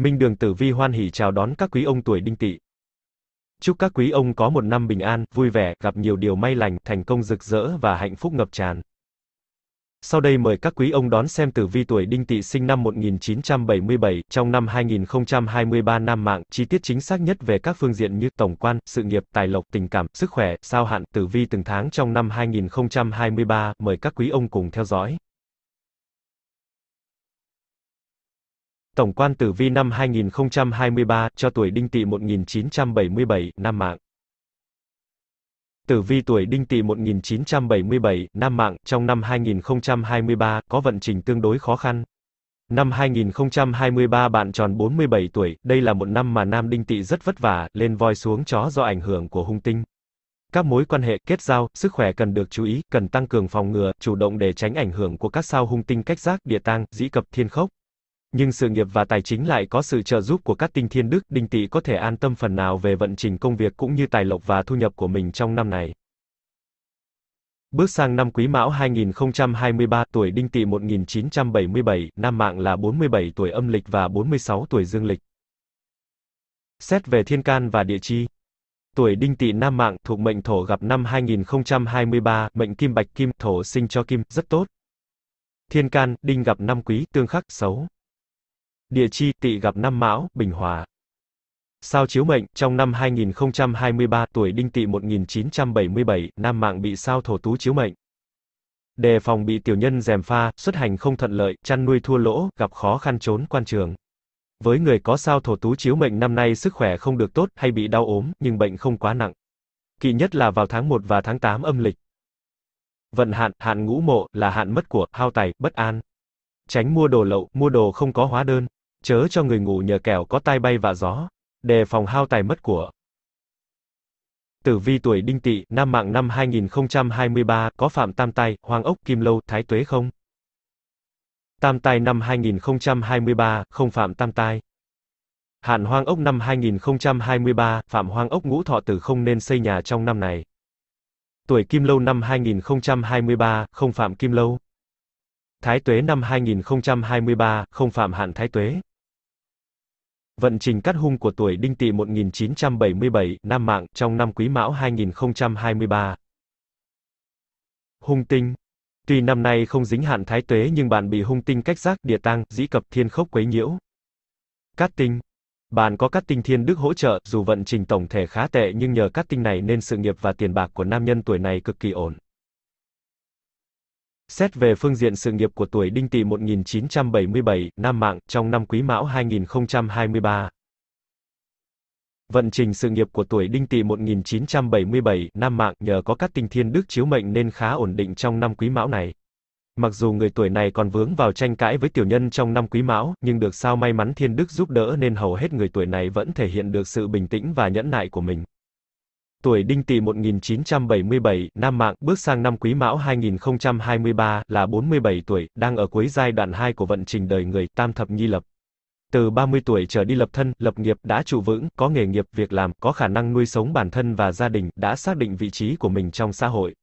Minh Đường Tử Vi hoan hỉ chào đón các quý ông tuổi đinh tỵ. Chúc các quý ông có một năm bình an, vui vẻ, gặp nhiều điều may lành, thành công rực rỡ và hạnh phúc ngập tràn. Sau đây mời các quý ông đón xem tử vi tuổi đinh tỵ sinh năm 1977, trong năm 2023 nam mạng, chi tiết chính xác nhất về các phương diện như tổng quan, sự nghiệp, tài lộc, tình cảm, sức khỏe, sao hạn, tử vi từng tháng trong năm 2023, mời các quý ông cùng theo dõi. Tổng quan tử vi năm 2023 cho tuổi Đinh Tỵ 1977, năm mạng. Tử vi tuổi Đinh Tỵ 1977, năm mạng, trong năm 2023 có vận trình tương đối khó khăn. Năm 2023 bạn tròn 47 tuổi, đây là một năm mà nam Đinh Tỵ rất vất vả, lên voi xuống chó do ảnh hưởng của hung tinh. Các mối quan hệ, kết giao, sức khỏe cần được chú ý, cần tăng cường phòng ngừa, chủ động để tránh ảnh hưởng của các sao hung tinh cách giác, địa tang, dĩ cập, thiên khốc nhưng sự nghiệp và tài chính lại có sự trợ giúp của các tinh thiên đức, Đinh Tị có thể an tâm phần nào về vận trình công việc cũng như tài lộc và thu nhập của mình trong năm này. Bước sang năm Quý Mão 2023, tuổi Đinh Tị 1977, nam mạng là 47 tuổi âm lịch và 46 tuổi dương lịch. Xét về thiên can và địa chi, tuổi Đinh Tỵ nam mạng thuộc mệnh Thổ gặp năm 2023, mệnh Kim Bạch Kim Thổ sinh cho Kim rất tốt. Thiên can Đinh gặp năm Quý tương khắc xấu. Địa chi tỵ gặp năm Mão, Bình Hòa. Sao chiếu mệnh, trong năm 2023 tuổi Đinh Tỵ 1977, nam mạng bị sao thổ tú chiếu mệnh. Đề phòng bị tiểu nhân dèm pha, xuất hành không thuận lợi, chăn nuôi thua lỗ, gặp khó khăn trốn quan trường. Với người có sao thổ tú chiếu mệnh năm nay sức khỏe không được tốt hay bị đau ốm, nhưng bệnh không quá nặng. kỵ nhất là vào tháng 1 và tháng 8 âm lịch. Vận hạn, hạn ngũ mộ, là hạn mất của, hao tài, bất an. Tránh mua đồ lậu, mua đồ không có hóa đơn chớ cho người ngủ nhờ kẻo có tai bay và gió, đề phòng hao tài mất của. Tử vi tuổi đinh tỵ, năm mạng năm 2023, có phạm tam tai, hoàng ốc, kim lâu, thái tuế không? Tam tai năm 2023, không phạm tam tai. Hạn hoang ốc năm 2023, phạm hoang ốc ngũ thọ tử không nên xây nhà trong năm này. Tuổi kim lâu năm 2023, không phạm kim lâu. Thái tuế năm 2023, không phạm hạn thái tuế. Vận trình cắt hung của tuổi Đinh Tỵ 1977, Nam Mạng, trong năm Quý Mão 2023. Hung tinh. Tuy năm nay không dính hạn thái tuế nhưng bạn bị hung tinh cách giác, địa tăng, dĩ cập thiên khốc quấy nhiễu. Cát tinh. Bạn có cát tinh thiên đức hỗ trợ, dù vận trình tổng thể khá tệ nhưng nhờ cát tinh này nên sự nghiệp và tiền bạc của nam nhân tuổi này cực kỳ ổn. Xét về phương diện sự nghiệp của tuổi Đinh Tỵ 1977, Nam Mạng, trong năm Quý Mão 2023. Vận trình sự nghiệp của tuổi Đinh Tỵ 1977, Nam Mạng, nhờ có các tinh thiên đức chiếu mệnh nên khá ổn định trong năm Quý Mão này. Mặc dù người tuổi này còn vướng vào tranh cãi với tiểu nhân trong năm Quý Mão, nhưng được sao may mắn thiên đức giúp đỡ nên hầu hết người tuổi này vẫn thể hiện được sự bình tĩnh và nhẫn nại của mình tuổi Đinh Tỵ 1977, nam mạng, bước sang năm Quý Mão 2023 là 47 tuổi, đang ở cuối giai đoạn 2 của vận trình đời người, tam thập nhi lập. Từ 30 tuổi trở đi lập thân, lập nghiệp đã trụ vững, có nghề nghiệp, việc làm, có khả năng nuôi sống bản thân và gia đình, đã xác định vị trí của mình trong xã hội.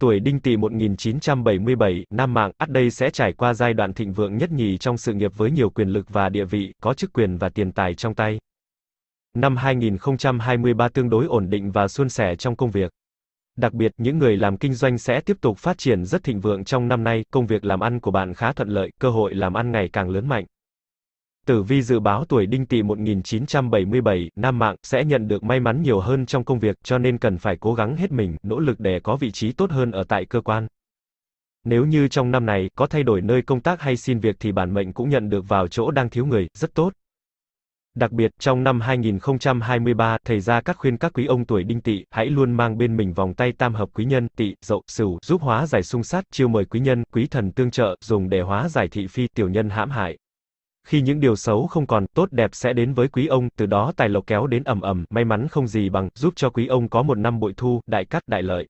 Tuổi Đinh Tỵ 1977, nam mạng, ắt đây sẽ trải qua giai đoạn thịnh vượng nhất nhì trong sự nghiệp với nhiều quyền lực và địa vị, có chức quyền và tiền tài trong tay. Năm 2023 tương đối ổn định và suôn sẻ trong công việc. Đặc biệt, những người làm kinh doanh sẽ tiếp tục phát triển rất thịnh vượng trong năm nay, công việc làm ăn của bạn khá thuận lợi, cơ hội làm ăn ngày càng lớn mạnh. Tử vi dự báo tuổi đinh tỵ 1977, nam mạng, sẽ nhận được may mắn nhiều hơn trong công việc, cho nên cần phải cố gắng hết mình, nỗ lực để có vị trí tốt hơn ở tại cơ quan. Nếu như trong năm này, có thay đổi nơi công tác hay xin việc thì bản mệnh cũng nhận được vào chỗ đang thiếu người, rất tốt. Đặc biệt, trong năm 2023, thầy gia các khuyên các quý ông tuổi đinh tỵ, hãy luôn mang bên mình vòng tay tam hợp quý nhân, tỵ, dậu, sửu, giúp hóa giải xung sát, chiêu mời quý nhân, quý thần tương trợ, dùng để hóa giải thị phi tiểu nhân hãm hại. Khi những điều xấu không còn, tốt đẹp sẽ đến với quý ông, từ đó tài lộc kéo đến ầm ầm, may mắn không gì bằng, giúp cho quý ông có một năm bội thu, đại cát, đại lợi.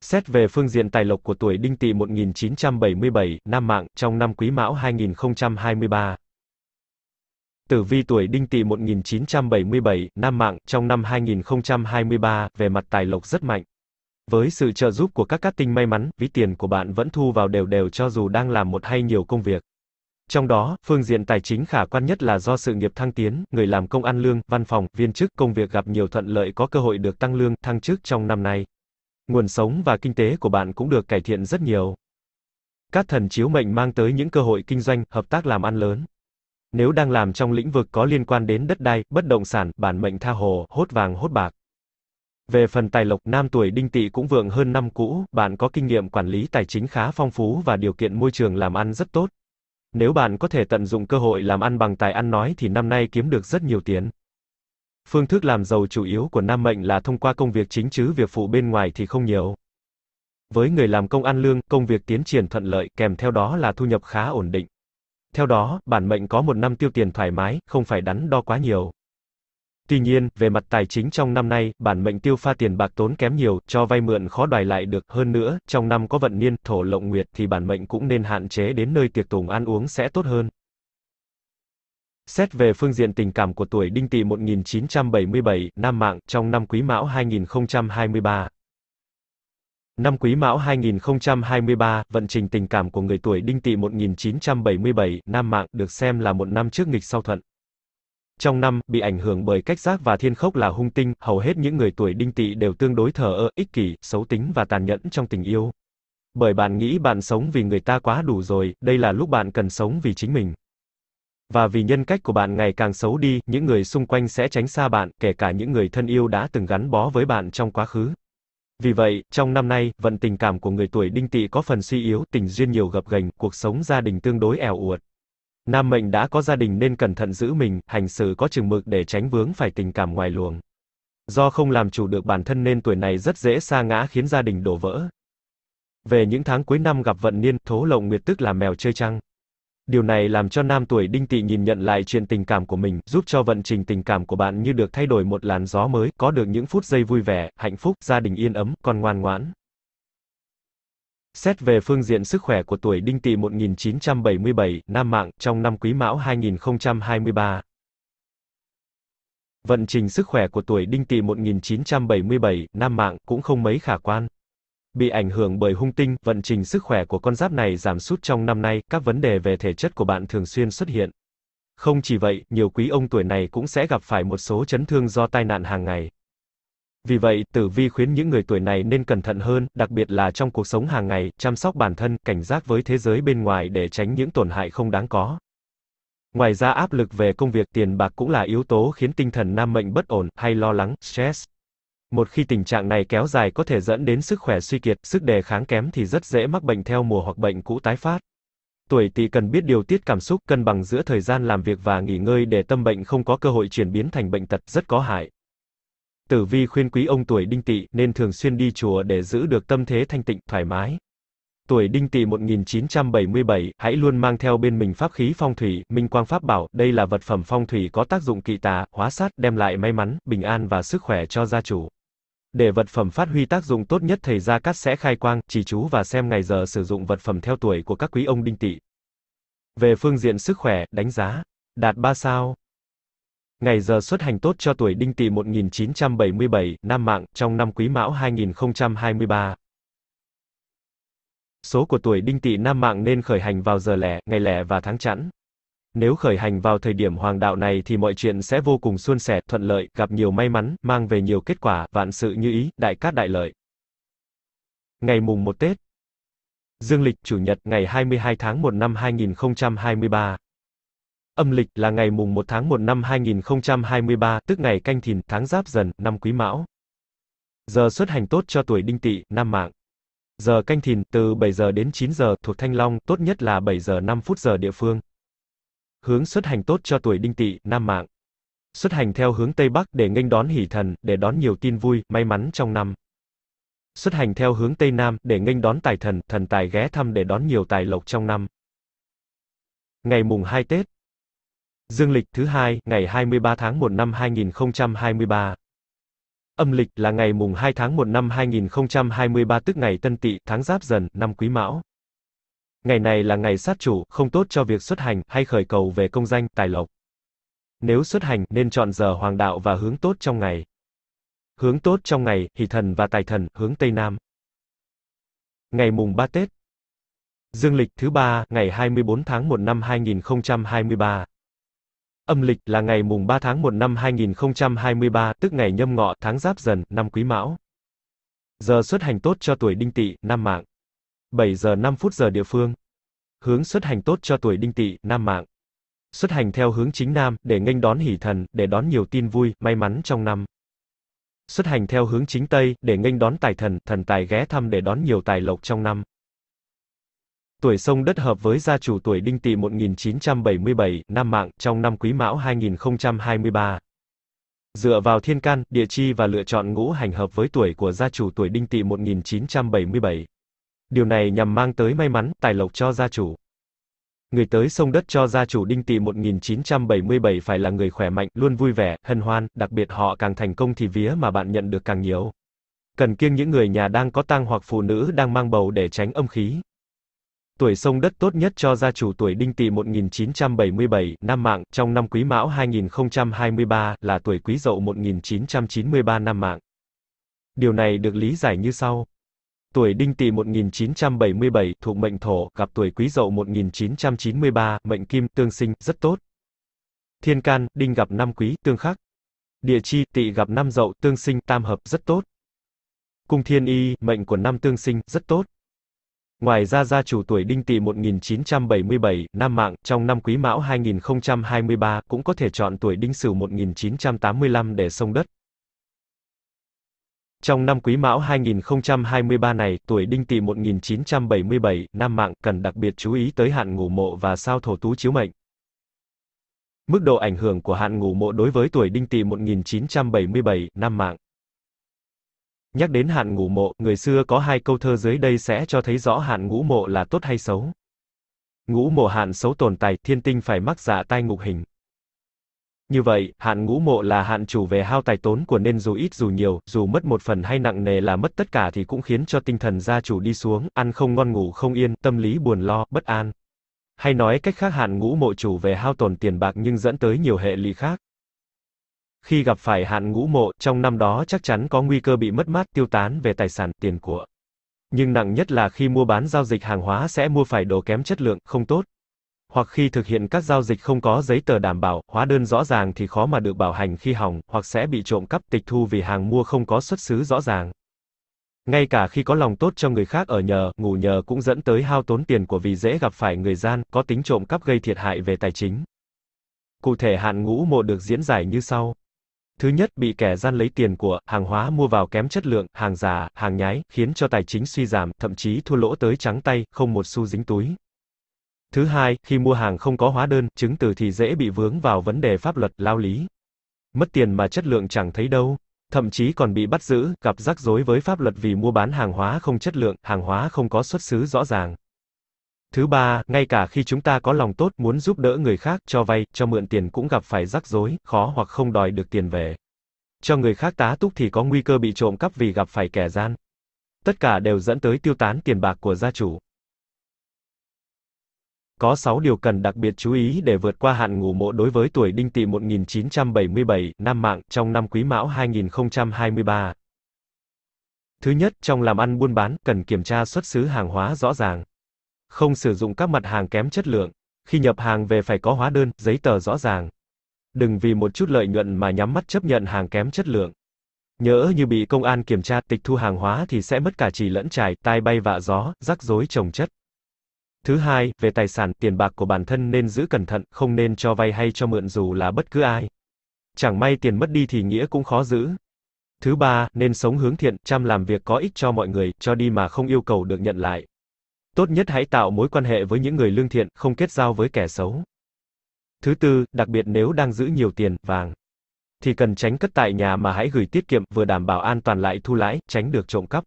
Xét về phương diện tài lộc của tuổi đinh tỵ 1977, Nam Mạng, trong năm quý mão 2023, Tử vi tuổi Đinh Tỵ 1977, nam mạng, trong năm 2023, về mặt tài lộc rất mạnh. Với sự trợ giúp của các cát tinh may mắn, ví tiền của bạn vẫn thu vào đều đều cho dù đang làm một hay nhiều công việc. Trong đó, phương diện tài chính khả quan nhất là do sự nghiệp thăng tiến, người làm công ăn lương, văn phòng, viên chức, công việc gặp nhiều thuận lợi có cơ hội được tăng lương, thăng chức trong năm nay. Nguồn sống và kinh tế của bạn cũng được cải thiện rất nhiều. Các thần chiếu mệnh mang tới những cơ hội kinh doanh, hợp tác làm ăn lớn. Nếu đang làm trong lĩnh vực có liên quan đến đất đai, bất động sản, bản mệnh tha hồ, hốt vàng hốt bạc. Về phần tài lộc, nam tuổi đinh tỵ cũng vượng hơn năm cũ, bạn có kinh nghiệm quản lý tài chính khá phong phú và điều kiện môi trường làm ăn rất tốt. Nếu bạn có thể tận dụng cơ hội làm ăn bằng tài ăn nói thì năm nay kiếm được rất nhiều tiền. Phương thức làm giàu chủ yếu của nam mệnh là thông qua công việc chính chứ việc phụ bên ngoài thì không nhiều. Với người làm công ăn lương, công việc tiến triển thuận lợi, kèm theo đó là thu nhập khá ổn định. Theo đó, bản mệnh có một năm tiêu tiền thoải mái, không phải đắn đo quá nhiều. Tuy nhiên, về mặt tài chính trong năm nay, bản mệnh tiêu pha tiền bạc tốn kém nhiều, cho vay mượn khó đòi lại được, hơn nữa, trong năm có vận niên, thổ lộng nguyệt thì bản mệnh cũng nên hạn chế đến nơi tiệc tùng ăn uống sẽ tốt hơn. Xét về phương diện tình cảm của tuổi Đinh Tỵ 1977, Nam Mạng, trong năm Quý Mão 2023, Năm Quý Mão 2023, vận trình tình cảm của người tuổi Đinh Tỵ 1977, Nam Mạng, được xem là một năm trước nghịch sau thuận. Trong năm, bị ảnh hưởng bởi cách giác và thiên khốc là hung tinh, hầu hết những người tuổi Đinh Tỵ đều tương đối thờ ơ, ích kỷ, xấu tính và tàn nhẫn trong tình yêu. Bởi bạn nghĩ bạn sống vì người ta quá đủ rồi, đây là lúc bạn cần sống vì chính mình. Và vì nhân cách của bạn ngày càng xấu đi, những người xung quanh sẽ tránh xa bạn, kể cả những người thân yêu đã từng gắn bó với bạn trong quá khứ. Vì vậy, trong năm nay, vận tình cảm của người tuổi đinh tỵ có phần suy yếu, tình duyên nhiều gập ghềnh, cuộc sống gia đình tương đối ẻo uột. Nam mệnh đã có gia đình nên cẩn thận giữ mình, hành xử có chừng mực để tránh vướng phải tình cảm ngoài luồng. Do không làm chủ được bản thân nên tuổi này rất dễ sa ngã khiến gia đình đổ vỡ. Về những tháng cuối năm gặp vận niên, thố lộng nguyệt tức là mèo chơi trăng. Điều này làm cho nam tuổi đinh tỵ nhìn nhận lại chuyện tình cảm của mình, giúp cho vận trình tình cảm của bạn như được thay đổi một làn gió mới, có được những phút giây vui vẻ, hạnh phúc, gia đình yên ấm, còn ngoan ngoãn. Xét về phương diện sức khỏe của tuổi đinh tỵ 1977, nam mạng, trong năm quý mão 2023. Vận trình sức khỏe của tuổi đinh tỵ 1977, nam mạng, cũng không mấy khả quan. Bị ảnh hưởng bởi hung tinh, vận trình sức khỏe của con giáp này giảm sút trong năm nay, các vấn đề về thể chất của bạn thường xuyên xuất hiện. Không chỉ vậy, nhiều quý ông tuổi này cũng sẽ gặp phải một số chấn thương do tai nạn hàng ngày. Vì vậy, tử vi khuyến những người tuổi này nên cẩn thận hơn, đặc biệt là trong cuộc sống hàng ngày, chăm sóc bản thân, cảnh giác với thế giới bên ngoài để tránh những tổn hại không đáng có. Ngoài ra áp lực về công việc tiền bạc cũng là yếu tố khiến tinh thần nam mệnh bất ổn hay lo lắng, stress. Một khi tình trạng này kéo dài có thể dẫn đến sức khỏe suy kiệt, sức đề kháng kém thì rất dễ mắc bệnh theo mùa hoặc bệnh cũ tái phát. Tuổi tỵ cần biết điều tiết cảm xúc, cân bằng giữa thời gian làm việc và nghỉ ngơi để tâm bệnh không có cơ hội chuyển biến thành bệnh tật, rất có hại. Tử vi khuyên quý ông tuổi đinh tỵ nên thường xuyên đi chùa để giữ được tâm thế thanh tịnh, thoải mái. Tuổi đinh tỵ 1977, hãy luôn mang theo bên mình pháp khí phong thủy, minh quang pháp bảo, đây là vật phẩm phong thủy có tác dụng kỵ tà, hóa sát, đem lại may mắn, bình an và sức khỏe cho gia chủ. Để vật phẩm phát huy tác dụng tốt nhất thầy Gia Cát sẽ khai quang, chỉ chú và xem ngày giờ sử dụng vật phẩm theo tuổi của các quý ông đinh tỵ. Về phương diện sức khỏe, đánh giá, đạt 3 sao. Ngày giờ xuất hành tốt cho tuổi đinh tỵ 1977, nam mạng, trong năm quý mão 2023. Số của tuổi đinh tỵ nam mạng nên khởi hành vào giờ lẻ, ngày lẻ và tháng chẵn. Nếu khởi hành vào thời điểm hoàng đạo này thì mọi chuyện sẽ vô cùng suôn sẻ, thuận lợi, gặp nhiều may mắn, mang về nhiều kết quả, vạn sự như ý, đại cát đại lợi. Ngày mùng 1 Tết Dương lịch Chủ nhật ngày 22 tháng 1 năm 2023 Âm lịch là ngày mùng 1 tháng 1 năm 2023, tức ngày canh thìn, tháng giáp dần, năm quý mão. Giờ xuất hành tốt cho tuổi đinh tỵ, năm mạng. Giờ canh thìn, từ 7 giờ đến 9 giờ, thuộc Thanh Long, tốt nhất là 7 giờ 5 phút giờ địa phương hướng xuất hành tốt cho tuổi đinh tỵ, nam mạng. Xuất hành theo hướng Tây Bắc để nghênh đón hỷ thần, để đón nhiều tin vui, may mắn trong năm. Xuất hành theo hướng Tây Nam để nghênh đón tài thần, thần tài ghé thăm để đón nhiều tài lộc trong năm. Ngày mùng 2 Tết Dương lịch thứ hai, ngày 23 tháng 1 năm 2023. Âm lịch là ngày mùng 2 tháng 1 năm 2023 tức ngày Tân Tỵ, tháng Giáp Dần, năm Quý Mão. Ngày này là ngày sát chủ, không tốt cho việc xuất hành, hay khởi cầu về công danh, tài lộc. Nếu xuất hành, nên chọn giờ hoàng đạo và hướng tốt trong ngày. Hướng tốt trong ngày, hỷ thần và tài thần, hướng Tây Nam. Ngày mùng 3 Tết. Dương lịch thứ ba, ngày 24 tháng 1 năm 2023. Âm lịch là ngày mùng 3 tháng 1 năm 2023, tức ngày nhâm ngọ, tháng giáp dần, năm quý mão. Giờ xuất hành tốt cho tuổi đinh tỵ, nam mạng. 7 giờ 5 phút giờ địa phương. Hướng xuất hành tốt cho tuổi đinh tỵ, nam mạng. Xuất hành theo hướng chính nam, để nghênh đón hỷ thần, để đón nhiều tin vui, may mắn trong năm. Xuất hành theo hướng chính tây, để nghênh đón tài thần, thần tài ghé thăm để đón nhiều tài lộc trong năm. Tuổi sông đất hợp với gia chủ tuổi đinh tỵ 1977, nam mạng, trong năm quý mão 2023. Dựa vào thiên can, địa chi và lựa chọn ngũ hành hợp với tuổi của gia chủ tuổi đinh tỵ 1977. Điều này nhằm mang tới may mắn, tài lộc cho gia chủ. Người tới sông đất cho gia chủ Đinh Tỵ 1977 phải là người khỏe mạnh, luôn vui vẻ, hân hoan, đặc biệt họ càng thành công thì vía mà bạn nhận được càng nhiều. Cần kiêng những người nhà đang có tang hoặc phụ nữ đang mang bầu để tránh âm khí. Tuổi sông đất tốt nhất cho gia chủ tuổi Đinh Tỵ 1977, năm mạng, trong năm Quý Mão 2023 là tuổi Quý Dậu 1993 năm mạng. Điều này được lý giải như sau: Tuổi Đinh Tỵ 1977 thuộc mệnh Thổ, gặp tuổi Quý Dậu 1993, mệnh Kim tương sinh, rất tốt. Thiên can, Đinh gặp năm Quý, tương khắc. Địa chi, Tỵ gặp năm Dậu, tương sinh, tam hợp, rất tốt. Cung Thiên Y, mệnh của năm tương sinh, rất tốt. Ngoài ra gia chủ tuổi Đinh Tỵ 1977, nam mạng, trong năm Quý Mão 2023 cũng có thể chọn tuổi Đinh Sửu 1985 để sông đất. Trong năm Quý Mão 2023 này, tuổi Đinh Tỵ 1977, nam mạng cần đặc biệt chú ý tới hạn ngủ mộ và sao thổ tú chiếu mệnh. Mức độ ảnh hưởng của hạn ngủ mộ đối với tuổi Đinh Tỵ 1977, nam mạng. Nhắc đến hạn ngủ mộ, người xưa có hai câu thơ dưới đây sẽ cho thấy rõ hạn ngũ mộ là tốt hay xấu. Ngũ mộ hạn xấu tồn tài thiên tinh phải mắc dạ tai ngục hình. Như vậy, hạn ngũ mộ là hạn chủ về hao tài tốn của nên dù ít dù nhiều, dù mất một phần hay nặng nề là mất tất cả thì cũng khiến cho tinh thần gia chủ đi xuống, ăn không ngon ngủ không yên, tâm lý buồn lo, bất an. Hay nói cách khác hạn ngũ mộ chủ về hao tổn tiền bạc nhưng dẫn tới nhiều hệ lụy khác. Khi gặp phải hạn ngũ mộ, trong năm đó chắc chắn có nguy cơ bị mất mát, tiêu tán về tài sản, tiền của. Nhưng nặng nhất là khi mua bán giao dịch hàng hóa sẽ mua phải đồ kém chất lượng, không tốt, hoặc khi thực hiện các giao dịch không có giấy tờ đảm bảo, hóa đơn rõ ràng thì khó mà được bảo hành khi hỏng, hoặc sẽ bị trộm cắp tịch thu vì hàng mua không có xuất xứ rõ ràng. Ngay cả khi có lòng tốt cho người khác ở nhờ, ngủ nhờ cũng dẫn tới hao tốn tiền của vì dễ gặp phải người gian, có tính trộm cắp gây thiệt hại về tài chính. Cụ thể hạn ngũ mộ được diễn giải như sau. Thứ nhất, bị kẻ gian lấy tiền của, hàng hóa mua vào kém chất lượng, hàng giả, hàng nhái, khiến cho tài chính suy giảm, thậm chí thua lỗ tới trắng tay, không một xu dính túi. Thứ hai, khi mua hàng không có hóa đơn, chứng từ thì dễ bị vướng vào vấn đề pháp luật, lao lý. Mất tiền mà chất lượng chẳng thấy đâu, thậm chí còn bị bắt giữ, gặp rắc rối với pháp luật vì mua bán hàng hóa không chất lượng, hàng hóa không có xuất xứ rõ ràng. Thứ ba, ngay cả khi chúng ta có lòng tốt muốn giúp đỡ người khác, cho vay, cho mượn tiền cũng gặp phải rắc rối, khó hoặc không đòi được tiền về. Cho người khác tá túc thì có nguy cơ bị trộm cắp vì gặp phải kẻ gian. Tất cả đều dẫn tới tiêu tán tiền bạc của gia chủ. Có 6 điều cần đặc biệt chú ý để vượt qua hạn ngủ mộ đối với tuổi đinh tỵ 1977, năm mạng, trong năm quý mão 2023. Thứ nhất, trong làm ăn buôn bán, cần kiểm tra xuất xứ hàng hóa rõ ràng. Không sử dụng các mặt hàng kém chất lượng. Khi nhập hàng về phải có hóa đơn, giấy tờ rõ ràng. Đừng vì một chút lợi nhuận mà nhắm mắt chấp nhận hàng kém chất lượng. nhớ như bị công an kiểm tra tịch thu hàng hóa thì sẽ mất cả chỉ lẫn trải, tai bay vạ gió, rắc rối trồng chất. Thứ hai, về tài sản, tiền bạc của bản thân nên giữ cẩn thận, không nên cho vay hay cho mượn dù là bất cứ ai. Chẳng may tiền mất đi thì nghĩa cũng khó giữ. Thứ ba, nên sống hướng thiện, chăm làm việc có ích cho mọi người, cho đi mà không yêu cầu được nhận lại. Tốt nhất hãy tạo mối quan hệ với những người lương thiện, không kết giao với kẻ xấu. Thứ tư, đặc biệt nếu đang giữ nhiều tiền, vàng, thì cần tránh cất tại nhà mà hãy gửi tiết kiệm, vừa đảm bảo an toàn lại thu lãi, tránh được trộm cắp.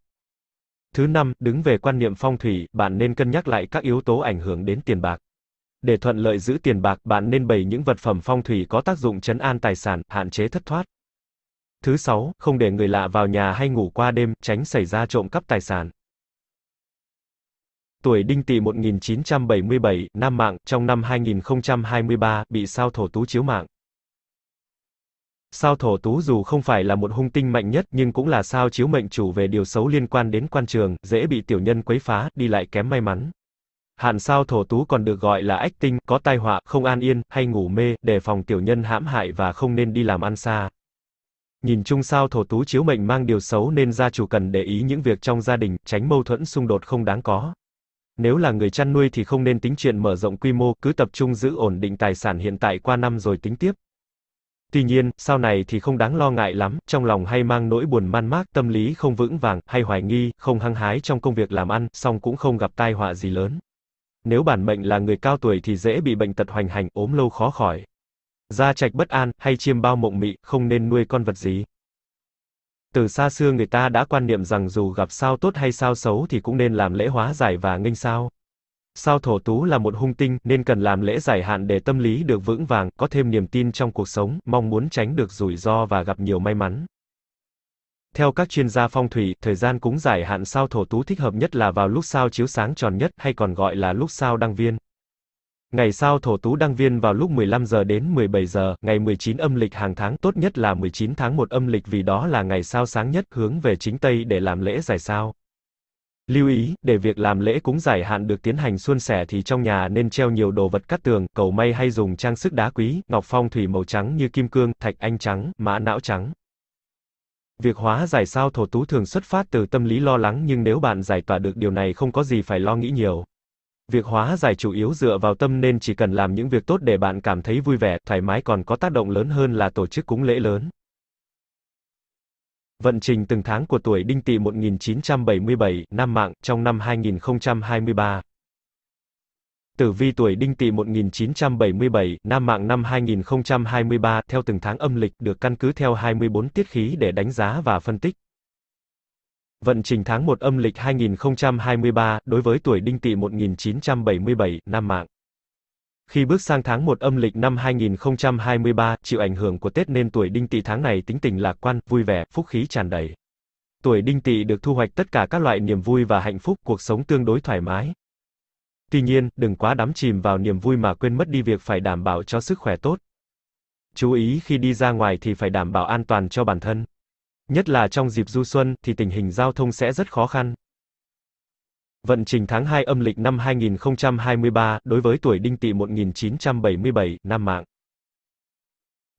Thứ năm, đứng về quan niệm phong thủy, bạn nên cân nhắc lại các yếu tố ảnh hưởng đến tiền bạc. Để thuận lợi giữ tiền bạc, bạn nên bày những vật phẩm phong thủy có tác dụng trấn an tài sản, hạn chế thất thoát. Thứ sáu, không để người lạ vào nhà hay ngủ qua đêm, tránh xảy ra trộm cắp tài sản. Tuổi Đinh Tỵ 1977, Nam Mạng, trong năm 2023, bị sao thổ tú chiếu mạng. Sao thổ tú dù không phải là một hung tinh mạnh nhất nhưng cũng là sao chiếu mệnh chủ về điều xấu liên quan đến quan trường, dễ bị tiểu nhân quấy phá, đi lại kém may mắn. Hạn sao thổ tú còn được gọi là ách tinh, có tai họa, không an yên, hay ngủ mê, để phòng tiểu nhân hãm hại và không nên đi làm ăn xa. Nhìn chung sao thổ tú chiếu mệnh mang điều xấu nên gia chủ cần để ý những việc trong gia đình, tránh mâu thuẫn xung đột không đáng có. Nếu là người chăn nuôi thì không nên tính chuyện mở rộng quy mô, cứ tập trung giữ ổn định tài sản hiện tại qua năm rồi tính tiếp. Tuy nhiên, sau này thì không đáng lo ngại lắm, trong lòng hay mang nỗi buồn man mác, tâm lý không vững vàng, hay hoài nghi, không hăng hái trong công việc làm ăn, song cũng không gặp tai họa gì lớn. Nếu bản mệnh là người cao tuổi thì dễ bị bệnh tật hoành hành, ốm lâu khó khỏi. Gia trạch bất an, hay chiêm bao mộng mị, không nên nuôi con vật gì. Từ xa xưa người ta đã quan niệm rằng dù gặp sao tốt hay sao xấu thì cũng nên làm lễ hóa giải và nghênh sao. Sao thổ tú là một hung tinh, nên cần làm lễ giải hạn để tâm lý được vững vàng, có thêm niềm tin trong cuộc sống, mong muốn tránh được rủi ro và gặp nhiều may mắn. Theo các chuyên gia phong thủy, thời gian cúng giải hạn sao thổ tú thích hợp nhất là vào lúc sao chiếu sáng tròn nhất hay còn gọi là lúc sao đăng viên. Ngày sao thổ tú đăng viên vào lúc 15 giờ đến 17 giờ, ngày 19 âm lịch hàng tháng tốt nhất là 19 tháng 1 âm lịch vì đó là ngày sao sáng nhất hướng về chính Tây để làm lễ giải sao. Lưu ý, để việc làm lễ cúng giải hạn được tiến hành suôn sẻ thì trong nhà nên treo nhiều đồ vật cắt tường, cầu may hay dùng trang sức đá quý, ngọc phong thủy màu trắng như kim cương, thạch anh trắng, mã não trắng. Việc hóa giải sao thổ tú thường xuất phát từ tâm lý lo lắng nhưng nếu bạn giải tỏa được điều này không có gì phải lo nghĩ nhiều. Việc hóa giải chủ yếu dựa vào tâm nên chỉ cần làm những việc tốt để bạn cảm thấy vui vẻ, thoải mái còn có tác động lớn hơn là tổ chức cúng lễ lớn. Vận trình từng tháng của tuổi Đinh Tỵ 1977, năm mạng, trong năm 2023. Tử vi tuổi Đinh Tỵ 1977, năm mạng năm 2023, theo từng tháng âm lịch được căn cứ theo 24 tiết khí để đánh giá và phân tích. Vận trình tháng 1 âm lịch 2023, đối với tuổi Đinh Tỵ 1977, năm mạng. Khi bước sang tháng 1 âm lịch năm 2023, chịu ảnh hưởng của Tết nên tuổi đinh Tị tháng này tính tình lạc quan, vui vẻ, phúc khí tràn đầy. Tuổi đinh Tị được thu hoạch tất cả các loại niềm vui và hạnh phúc, cuộc sống tương đối thoải mái. Tuy nhiên, đừng quá đắm chìm vào niềm vui mà quên mất đi việc phải đảm bảo cho sức khỏe tốt. Chú ý khi đi ra ngoài thì phải đảm bảo an toàn cho bản thân. Nhất là trong dịp du xuân thì tình hình giao thông sẽ rất khó khăn, Vận trình tháng 2 âm lịch năm 2023 đối với tuổi Đinh Tỵ 1977, nam mạng.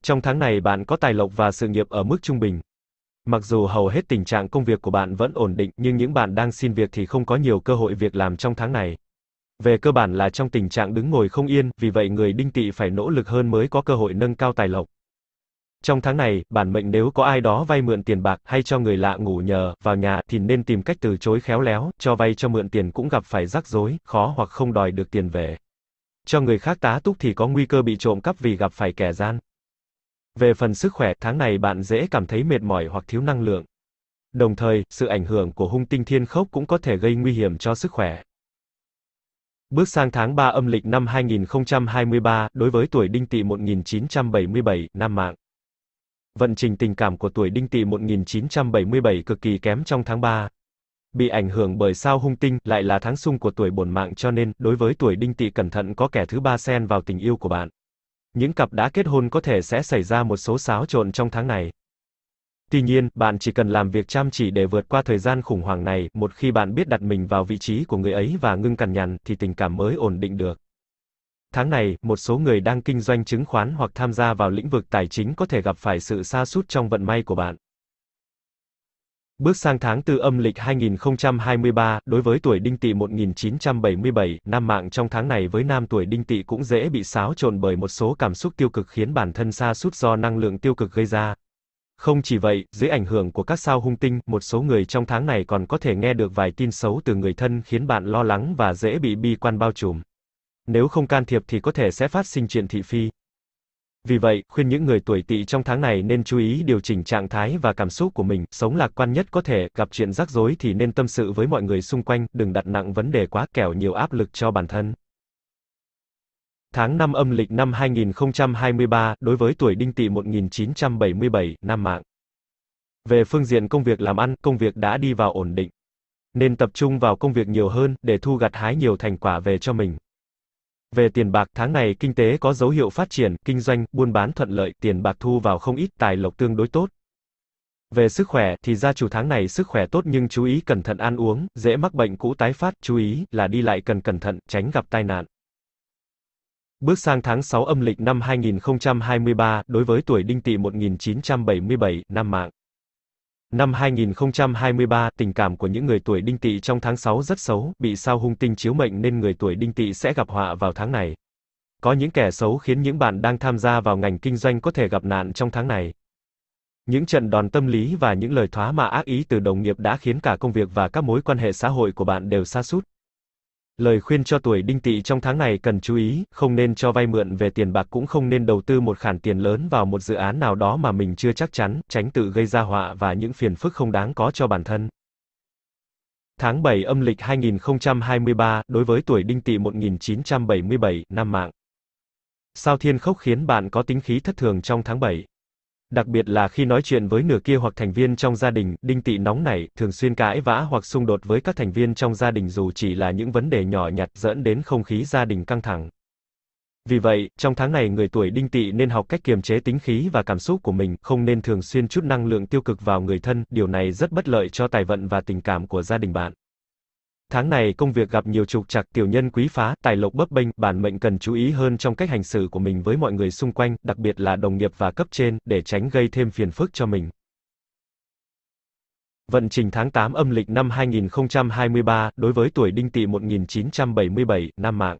Trong tháng này bạn có tài lộc và sự nghiệp ở mức trung bình. Mặc dù hầu hết tình trạng công việc của bạn vẫn ổn định, nhưng những bạn đang xin việc thì không có nhiều cơ hội việc làm trong tháng này. Về cơ bản là trong tình trạng đứng ngồi không yên, vì vậy người Đinh Tỵ phải nỗ lực hơn mới có cơ hội nâng cao tài lộc. Trong tháng này, bản mệnh nếu có ai đó vay mượn tiền bạc hay cho người lạ ngủ nhờ vào nhà thì nên tìm cách từ chối khéo léo, cho vay cho mượn tiền cũng gặp phải rắc rối, khó hoặc không đòi được tiền về. Cho người khác tá túc thì có nguy cơ bị trộm cắp vì gặp phải kẻ gian. Về phần sức khỏe, tháng này bạn dễ cảm thấy mệt mỏi hoặc thiếu năng lượng. Đồng thời, sự ảnh hưởng của hung tinh thiên khốc cũng có thể gây nguy hiểm cho sức khỏe. Bước sang tháng 3 âm lịch năm 2023, đối với tuổi đinh tỵ 1977, năm mạng. Vận trình tình cảm của tuổi đinh tỵ 1977 cực kỳ kém trong tháng 3. Bị ảnh hưởng bởi sao hung tinh, lại là tháng xung của tuổi bổn mạng cho nên, đối với tuổi đinh tỵ cẩn thận có kẻ thứ ba xen vào tình yêu của bạn. Những cặp đã kết hôn có thể sẽ xảy ra một số xáo trộn trong tháng này. Tuy nhiên, bạn chỉ cần làm việc chăm chỉ để vượt qua thời gian khủng hoảng này, một khi bạn biết đặt mình vào vị trí của người ấy và ngưng cằn nhằn, thì tình cảm mới ổn định được. Tháng này, một số người đang kinh doanh chứng khoán hoặc tham gia vào lĩnh vực tài chính có thể gặp phải sự sa sút trong vận may của bạn. Bước sang tháng tư âm lịch 2023, đối với tuổi đinh tỵ 1977, nam mạng trong tháng này với nam tuổi đinh tỵ cũng dễ bị xáo trộn bởi một số cảm xúc tiêu cực khiến bản thân sa sút do năng lượng tiêu cực gây ra. Không chỉ vậy, dưới ảnh hưởng của các sao hung tinh, một số người trong tháng này còn có thể nghe được vài tin xấu từ người thân khiến bạn lo lắng và dễ bị bi quan bao trùm. Nếu không can thiệp thì có thể sẽ phát sinh chuyện thị phi. Vì vậy, khuyên những người tuổi tỵ trong tháng này nên chú ý điều chỉnh trạng thái và cảm xúc của mình, sống lạc quan nhất có thể, gặp chuyện rắc rối thì nên tâm sự với mọi người xung quanh, đừng đặt nặng vấn đề quá, kẻo nhiều áp lực cho bản thân. Tháng 5 âm lịch năm 2023, đối với tuổi đinh tỵ 1977, năm Mạng. Về phương diện công việc làm ăn, công việc đã đi vào ổn định. Nên tập trung vào công việc nhiều hơn, để thu gặt hái nhiều thành quả về cho mình. Về tiền bạc, tháng này kinh tế có dấu hiệu phát triển, kinh doanh, buôn bán thuận lợi, tiền bạc thu vào không ít, tài lộc tương đối tốt. Về sức khỏe, thì gia chủ tháng này sức khỏe tốt nhưng chú ý cẩn thận ăn uống, dễ mắc bệnh cũ tái phát, chú ý là đi lại cần cẩn thận, tránh gặp tai nạn. Bước sang tháng 6 âm lịch năm 2023, đối với tuổi đinh tỵ 1977, năm mạng. Năm 2023, tình cảm của những người tuổi đinh tỵ trong tháng 6 rất xấu, bị sao hung tinh chiếu mệnh nên người tuổi đinh tỵ sẽ gặp họa vào tháng này. Có những kẻ xấu khiến những bạn đang tham gia vào ngành kinh doanh có thể gặp nạn trong tháng này. Những trận đòn tâm lý và những lời thóa mà ác ý từ đồng nghiệp đã khiến cả công việc và các mối quan hệ xã hội của bạn đều xa sút. Lời khuyên cho tuổi đinh Tị trong tháng này cần chú ý, không nên cho vay mượn về tiền bạc cũng không nên đầu tư một khoản tiền lớn vào một dự án nào đó mà mình chưa chắc chắn, tránh tự gây ra họa và những phiền phức không đáng có cho bản thân. Tháng 7 âm lịch 2023, đối với tuổi đinh tỵ 1977, năm mạng. Sao thiên khốc khiến bạn có tính khí thất thường trong tháng 7? Đặc biệt là khi nói chuyện với nửa kia hoặc thành viên trong gia đình, Đinh Tị nóng nảy, thường xuyên cãi vã hoặc xung đột với các thành viên trong gia đình dù chỉ là những vấn đề nhỏ nhặt dẫn đến không khí gia đình căng thẳng. Vì vậy, trong tháng này người tuổi Đinh Tị nên học cách kiềm chế tính khí và cảm xúc của mình, không nên thường xuyên chút năng lượng tiêu cực vào người thân, điều này rất bất lợi cho tài vận và tình cảm của gia đình bạn. Tháng này công việc gặp nhiều trục trặc tiểu nhân quý phá, tài lộc bấp bênh, bản mệnh cần chú ý hơn trong cách hành xử của mình với mọi người xung quanh, đặc biệt là đồng nghiệp và cấp trên, để tránh gây thêm phiền phức cho mình. Vận trình tháng 8 âm lịch năm 2023, đối với tuổi đinh tỵ 1977, nam mạng.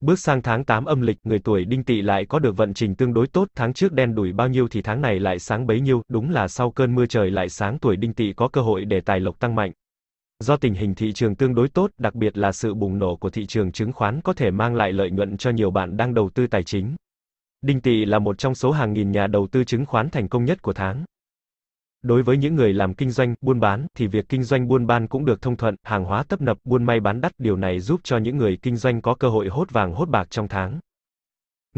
Bước sang tháng 8 âm lịch, người tuổi đinh tỵ lại có được vận trình tương đối tốt, tháng trước đen đủi bao nhiêu thì tháng này lại sáng bấy nhiêu, đúng là sau cơn mưa trời lại sáng tuổi đinh tỵ có cơ hội để tài lộc tăng mạnh. Do tình hình thị trường tương đối tốt, đặc biệt là sự bùng nổ của thị trường chứng khoán có thể mang lại lợi nhuận cho nhiều bạn đang đầu tư tài chính. Đinh Tị là một trong số hàng nghìn nhà đầu tư chứng khoán thành công nhất của tháng. Đối với những người làm kinh doanh, buôn bán, thì việc kinh doanh buôn bán cũng được thông thuận, hàng hóa tấp nập, buôn may bán đắt, điều này giúp cho những người kinh doanh có cơ hội hốt vàng hốt bạc trong tháng.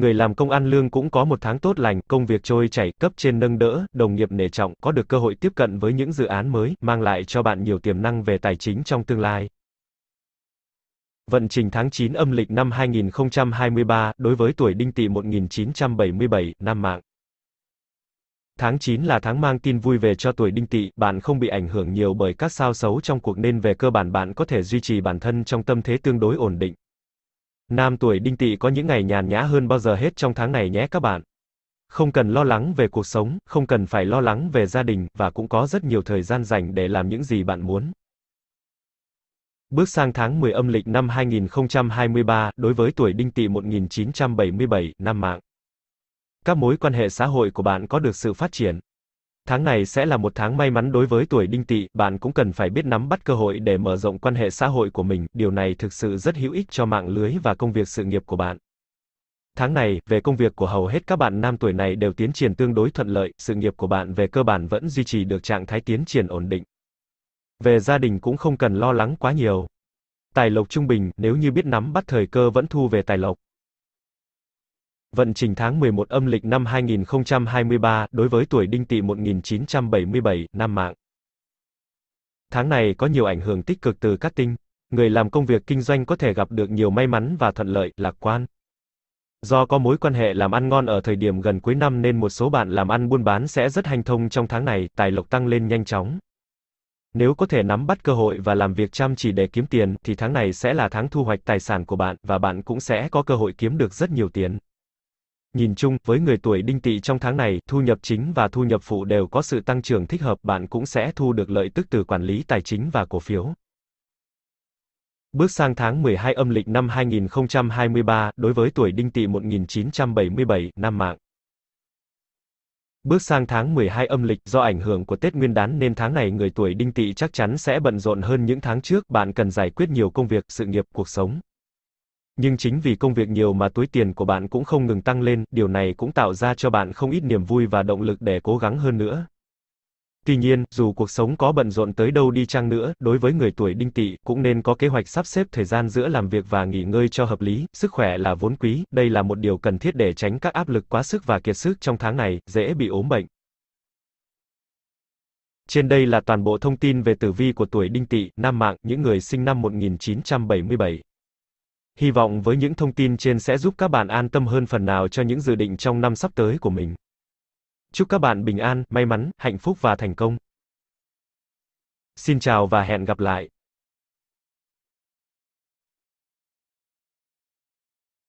Người làm công ăn lương cũng có một tháng tốt lành, công việc trôi chảy, cấp trên nâng đỡ, đồng nghiệp nể trọng, có được cơ hội tiếp cận với những dự án mới, mang lại cho bạn nhiều tiềm năng về tài chính trong tương lai. Vận trình tháng 9 âm lịch năm 2023, đối với tuổi đinh tỵ 1977, năm mạng. Tháng 9 là tháng mang tin vui về cho tuổi đinh tỵ, bạn không bị ảnh hưởng nhiều bởi các sao xấu trong cuộc nên về cơ bản bạn có thể duy trì bản thân trong tâm thế tương đối ổn định. Nam tuổi đinh tỵ có những ngày nhàn nhã hơn bao giờ hết trong tháng này nhé các bạn. Không cần lo lắng về cuộc sống, không cần phải lo lắng về gia đình, và cũng có rất nhiều thời gian dành để làm những gì bạn muốn. Bước sang tháng 10 âm lịch năm 2023, đối với tuổi đinh tỵ 1977, năm mạng. Các mối quan hệ xã hội của bạn có được sự phát triển. Tháng này sẽ là một tháng may mắn đối với tuổi đinh tỵ, bạn cũng cần phải biết nắm bắt cơ hội để mở rộng quan hệ xã hội của mình, điều này thực sự rất hữu ích cho mạng lưới và công việc sự nghiệp của bạn. Tháng này, về công việc của hầu hết các bạn nam tuổi này đều tiến triển tương đối thuận lợi, sự nghiệp của bạn về cơ bản vẫn duy trì được trạng thái tiến triển ổn định. Về gia đình cũng không cần lo lắng quá nhiều. Tài lộc trung bình, nếu như biết nắm bắt thời cơ vẫn thu về tài lộc. Vận trình tháng 11 âm lịch năm 2023 đối với tuổi đinh tỵ 1977, năm mạng. Tháng này có nhiều ảnh hưởng tích cực từ các tinh, người làm công việc kinh doanh có thể gặp được nhiều may mắn và thuận lợi, lạc quan. Do có mối quan hệ làm ăn ngon ở thời điểm gần cuối năm nên một số bạn làm ăn buôn bán sẽ rất hanh thông trong tháng này, tài lộc tăng lên nhanh chóng. Nếu có thể nắm bắt cơ hội và làm việc chăm chỉ để kiếm tiền thì tháng này sẽ là tháng thu hoạch tài sản của bạn và bạn cũng sẽ có cơ hội kiếm được rất nhiều tiền. Nhìn chung, với người tuổi đinh tỵ trong tháng này, thu nhập chính và thu nhập phụ đều có sự tăng trưởng thích hợp, bạn cũng sẽ thu được lợi tức từ quản lý tài chính và cổ phiếu. Bước sang tháng 12 âm lịch năm 2023, đối với tuổi đinh tỵ 1977, năm mạng. Bước sang tháng 12 âm lịch, do ảnh hưởng của Tết Nguyên đán nên tháng này người tuổi đinh tỵ chắc chắn sẽ bận rộn hơn những tháng trước, bạn cần giải quyết nhiều công việc, sự nghiệp, cuộc sống nhưng chính vì công việc nhiều mà túi tiền của bạn cũng không ngừng tăng lên, điều này cũng tạo ra cho bạn không ít niềm vui và động lực để cố gắng hơn nữa. Tuy nhiên, dù cuộc sống có bận rộn tới đâu đi chăng nữa, đối với người tuổi đinh tỵ cũng nên có kế hoạch sắp xếp thời gian giữa làm việc và nghỉ ngơi cho hợp lý, sức khỏe là vốn quý, đây là một điều cần thiết để tránh các áp lực quá sức và kiệt sức trong tháng này, dễ bị ốm bệnh. Trên đây là toàn bộ thông tin về tử vi của tuổi đinh tỵ, nam mạng, những người sinh năm 1977. Hy vọng với những thông tin trên sẽ giúp các bạn an tâm hơn phần nào cho những dự định trong năm sắp tới của mình. Chúc các bạn bình an, may mắn, hạnh phúc và thành công. Xin chào và hẹn gặp lại.